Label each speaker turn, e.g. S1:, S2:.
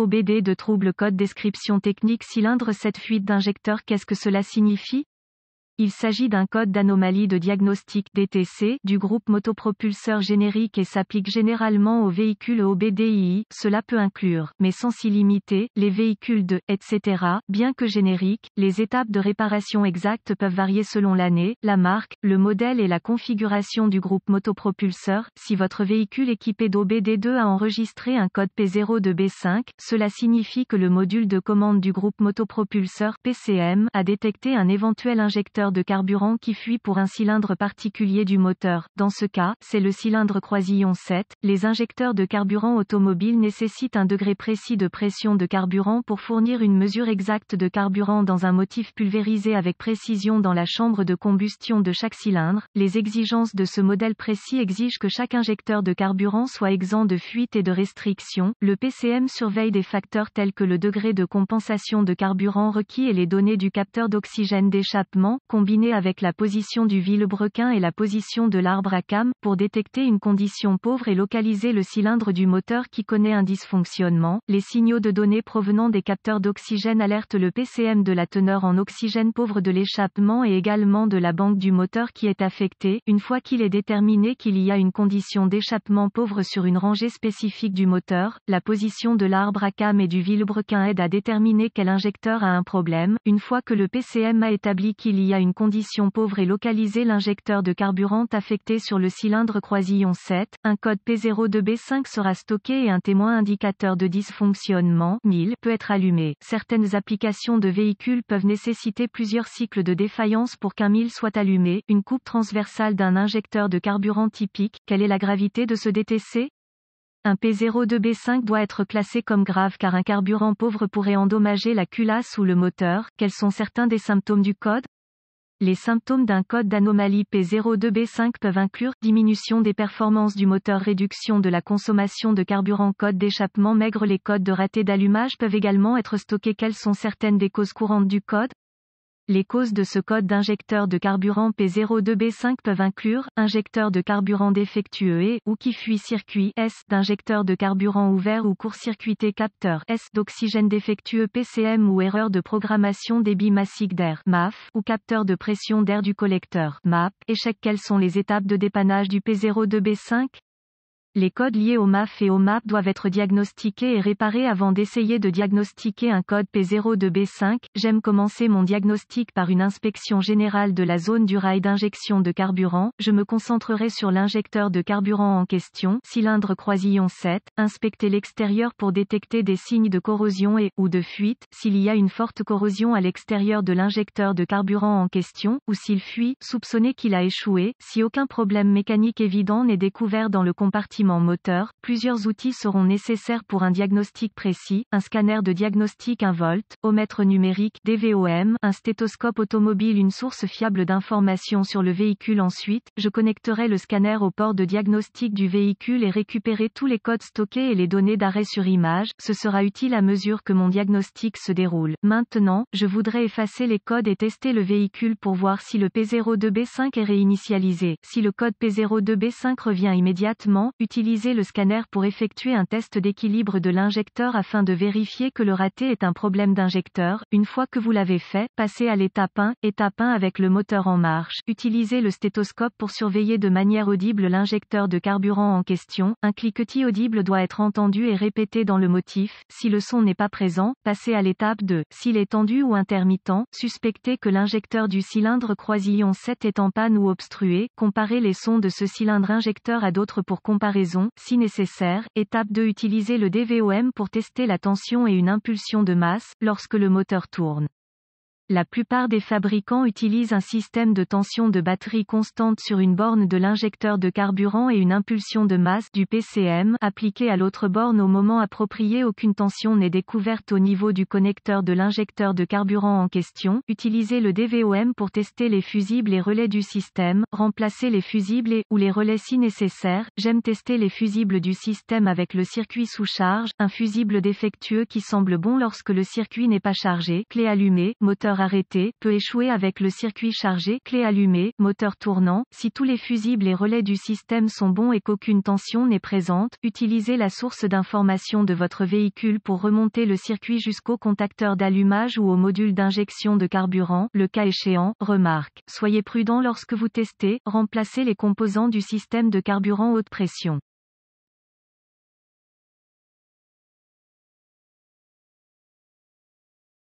S1: OBD de trouble code description technique cylindre 7 fuite d'injecteur qu'est-ce que cela signifie il s'agit d'un code d'anomalie de diagnostic DTC du groupe motopropulseur générique et s'applique généralement aux véhicules OBDII, cela peut inclure, mais sans s'y limiter, les véhicules de, etc. Bien que générique, les étapes de réparation exactes peuvent varier selon l'année, la marque, le modèle et la configuration du groupe motopropulseur. Si votre véhicule équipé d'OBD2 a enregistré un code p 0 de b 5 cela signifie que le module de commande du groupe motopropulseur PCM a détecté un éventuel injecteur de carburant qui fuit pour un cylindre particulier du moteur. Dans ce cas, c'est le cylindre croisillon 7. Les injecteurs de carburant automobile nécessitent un degré précis de pression de carburant pour fournir une mesure exacte de carburant dans un motif pulvérisé avec précision dans la chambre de combustion de chaque cylindre. Les exigences de ce modèle précis exigent que chaque injecteur de carburant soit exempt de fuite et de restriction. Le PCM surveille des facteurs tels que le degré de compensation de carburant requis et les données du capteur d'oxygène d'échappement, combiné avec la position du vilebrequin et la position de l'arbre à cam, pour détecter une condition pauvre et localiser le cylindre du moteur qui connaît un dysfonctionnement. Les signaux de données provenant des capteurs d'oxygène alertent le PCM de la teneur en oxygène pauvre de l'échappement et également de la banque du moteur qui est affectée. Une fois qu'il est déterminé qu'il y a une condition d'échappement pauvre sur une rangée spécifique du moteur, la position de l'arbre à cam et du vilebrequin aide à déterminer quel injecteur a un problème. Une fois que le PCM a établi qu'il y a une une condition pauvre et localiser l'injecteur de carburant affecté sur le cylindre croisillon 7. Un code P02B5 sera stocké et un témoin indicateur de dysfonctionnement 1000 peut être allumé. Certaines applications de véhicules peuvent nécessiter plusieurs cycles de défaillance pour qu'un 1000 soit allumé. Une coupe transversale d'un injecteur de carburant typique. Quelle est la gravité de ce DTC un P02B5 doit être classé comme grave car un carburant pauvre pourrait endommager la culasse ou le moteur. Quels sont certains des symptômes du code les symptômes d'un code d'anomalie P02B5 peuvent inclure diminution des performances du moteur, réduction de la consommation de carburant, code d'échappement maigre. Les codes de raté d'allumage peuvent également être stockés. Quelles sont certaines des causes courantes du code les causes de ce code d'injecteur de carburant P02B5 peuvent inclure injecteur de carburant défectueux et ou qui fuit circuit S d'injecteur de carburant ouvert ou court-circuité capteur S d'oxygène défectueux PCM ou erreur de programmation débit massique d'air MAF ou capteur de pression d'air du collecteur MAP. Échec quelles sont les étapes de dépannage du P02B5 les codes liés au MAF et au MAP doivent être diagnostiqués et réparés avant d'essayer de diagnostiquer un code P02B5. J'aime commencer mon diagnostic par une inspection générale de la zone du rail d'injection de carburant. Je me concentrerai sur l'injecteur de carburant en question, cylindre croisillon 7, inspecter l'extérieur pour détecter des signes de corrosion et ou de fuite, s'il y a une forte corrosion à l'extérieur de l'injecteur de carburant en question, ou s'il fuit, soupçonner qu'il a échoué, si aucun problème mécanique évident n'est découvert dans le compartiment moteur plusieurs outils seront nécessaires pour un diagnostic précis, un scanner de diagnostic 1 volt, omètre numérique, DVOM, un stéthoscope automobile, une source fiable d'informations sur le véhicule ensuite, je connecterai le scanner au port de diagnostic du véhicule et récupérer tous les codes stockés et les données d'arrêt sur image, ce sera utile à mesure que mon diagnostic se déroule. Maintenant, je voudrais effacer les codes et tester le véhicule pour voir si le P02B5 est réinitialisé. Si le code P02B5 revient immédiatement, Utilisez le scanner pour effectuer un test d'équilibre de l'injecteur afin de vérifier que le raté est un problème d'injecteur. Une fois que vous l'avez fait, passez à l'étape 1, étape 1 avec le moteur en marche. Utilisez le stéthoscope pour surveiller de manière audible l'injecteur de carburant en question. Un cliquetis audible doit être entendu et répété dans le motif. Si le son n'est pas présent, passez à l'étape 2. S'il est tendu ou intermittent, suspectez que l'injecteur du cylindre croisillon 7 est en panne ou obstrué. Comparez les sons de ce cylindre injecteur à d'autres pour comparer si nécessaire. Étape 2 Utiliser le DVOM pour tester la tension et une impulsion de masse, lorsque le moteur tourne. La plupart des fabricants utilisent un système de tension de batterie constante sur une borne de l'injecteur de carburant et une impulsion de masse du PCM appliquée à l'autre borne au moment approprié. Aucune tension n'est découverte au niveau du connecteur de l'injecteur de carburant en question. Utilisez le DVOM pour tester les fusibles et relais du système, remplacer les fusibles et ou les relais si nécessaire. J'aime tester les fusibles du système avec le circuit sous charge, un fusible défectueux qui semble bon lorsque le circuit n'est pas chargé, clé allumée, moteur arrêté, peut échouer avec le circuit chargé, clé allumée, moteur tournant. Si tous les fusibles et relais du système sont bons et qu'aucune tension n'est présente, utilisez la source d'information de votre véhicule pour remonter le circuit jusqu'au contacteur d'allumage ou au module d'injection de carburant, le cas échéant. Remarque. Soyez prudent lorsque vous testez, remplacez les composants du système de carburant haute pression.